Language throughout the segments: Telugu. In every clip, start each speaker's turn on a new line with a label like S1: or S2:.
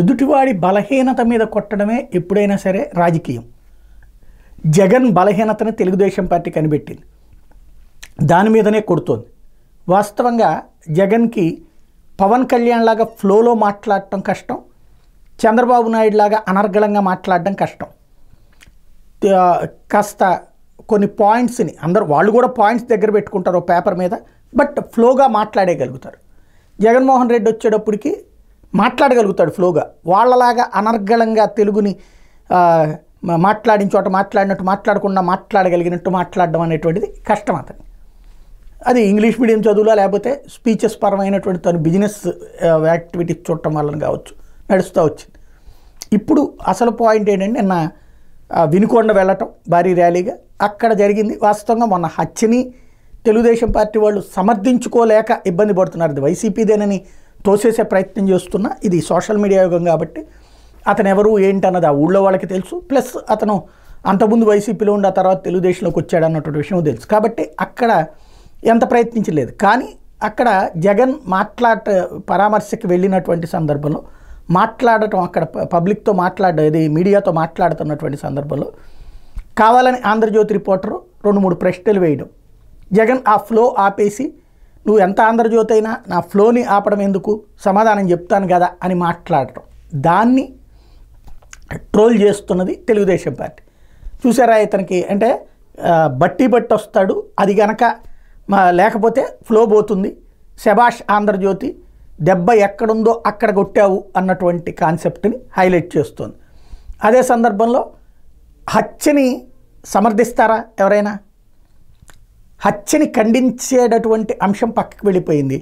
S1: ఎదుటివాడి బలహీనత మీద కొట్టడమే ఎప్పుడైనా సరే రాజకీయం జగన్ బలహీనతని తెలుగుదేశం పార్టీ కనిపెట్టింది దాని మీదనే కొడుతోంది వాస్తవంగా జగన్కి పవన్ కళ్యాణ్ లాగా ఫ్లోలో మాట్లాడటం కష్టం చంద్రబాబు నాయుడు లాగా అనర్గళంగా మాట్లాడడం కష్టం కాస్త కొన్ని పాయింట్స్ని అందరు వాళ్ళు కూడా పాయింట్స్ దగ్గర పెట్టుకుంటారు పేపర్ మీద బట్ ఫ్లోగా మాట్లాడేయగలుగుతారు జగన్మోహన్ రెడ్డి వచ్చేటప్పటికి మాట్లాడగలుగుతాడు ఫ్లోగా వాళ్ళలాగా అనర్గళంగా తెలుగుని మాట్లాడిన చోట మాట్లాడినట్టు మాట్లాడకుండా మాట్లాడగలిగినట్టు మాట్లాడడం అనేటువంటిది కష్టం అతను అది ఇంగ్లీష్ మీడియం చదువులా లేకపోతే స్పీచెస్ పరమైనటువంటి తను బిజినెస్ యాక్టివిటీస్ చూడటం వలన కావచ్చు నడుస్తూ వచ్చింది ఇప్పుడు అసలు పాయింట్ ఏంటంటే నిన్న వినుకొండ వెళ్ళటం భారీ ర్యాలీగా అక్కడ జరిగింది వాస్తవంగా మొన్న హత్యని తెలుగుదేశం పార్టీ వాళ్ళు సమర్థించుకోలేక ఇబ్బంది పడుతున్నారు వైసీపీదేనని తోసేసే ప్రయత్నం చేస్తున్నా ఇది సోషల్ మీడియా యుగం కాబట్టి అతను ఎవరు ఏంటన్నది ఆ ఊళ్ళో వాళ్ళకి తెలుసు ప్లస్ అతను అంతకుముందు వైసీపీలో ఉండి ఆ తర్వాత తెలుగుదేశంలోకి వచ్చాడు అన్నటువంటి విషయం తెలుసు కాబట్టి అక్కడ ఎంత ప్రయత్నించలేదు కానీ అక్కడ జగన్ మాట్లాడ పరామర్శకి వెళ్ళినటువంటి సందర్భంలో మాట్లాడటం అక్కడ పబ్లిక్తో మాట్లాడేది మీడియాతో మాట్లాడుతున్నటువంటి సందర్భంలో కావాలని ఆంధ్రజ్యోతి రిపోర్టరు రెండు మూడు ప్రశ్నలు వేయడం జగన్ ఆ ఫ్లో ఆపేసి నువ్వు ఎంత ఆంధ్రజ్యోతి అయినా నా ఫ్లోని ఆపడం ఎందుకు సమాధానం చెప్తాను కదా అని మాట్లాడటం దాన్ని ట్రోల్ చేస్తున్నది తెలుగుదేశం పార్టీ చూసారా ఇతనికి అంటే బట్టి బట్టి వస్తాడు అది గనక లేకపోతే ఫ్లో పోతుంది శభాష్ ఆంధ్రజ్యోతి దెబ్బ ఎక్కడుందో అక్కడ కొట్టావు అన్నటువంటి కాన్సెప్ట్ని హైలైట్ చేస్తుంది అదే సందర్భంలో హత్యని సమర్థిస్తారా ఎవరైనా హత్యని ఖండించేటటువంటి అంశం పక్కకు వెళ్ళిపోయింది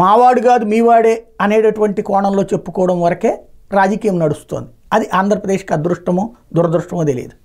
S1: మావాడు కాదు మీవాడే అనేటటువంటి కోణంలో చెప్పుకోవడం వరకే రాజకీయం నడుస్తోంది అది ఆంధ్రప్రదేశ్కి అదృష్టమో దురదృష్టమో తెలియదు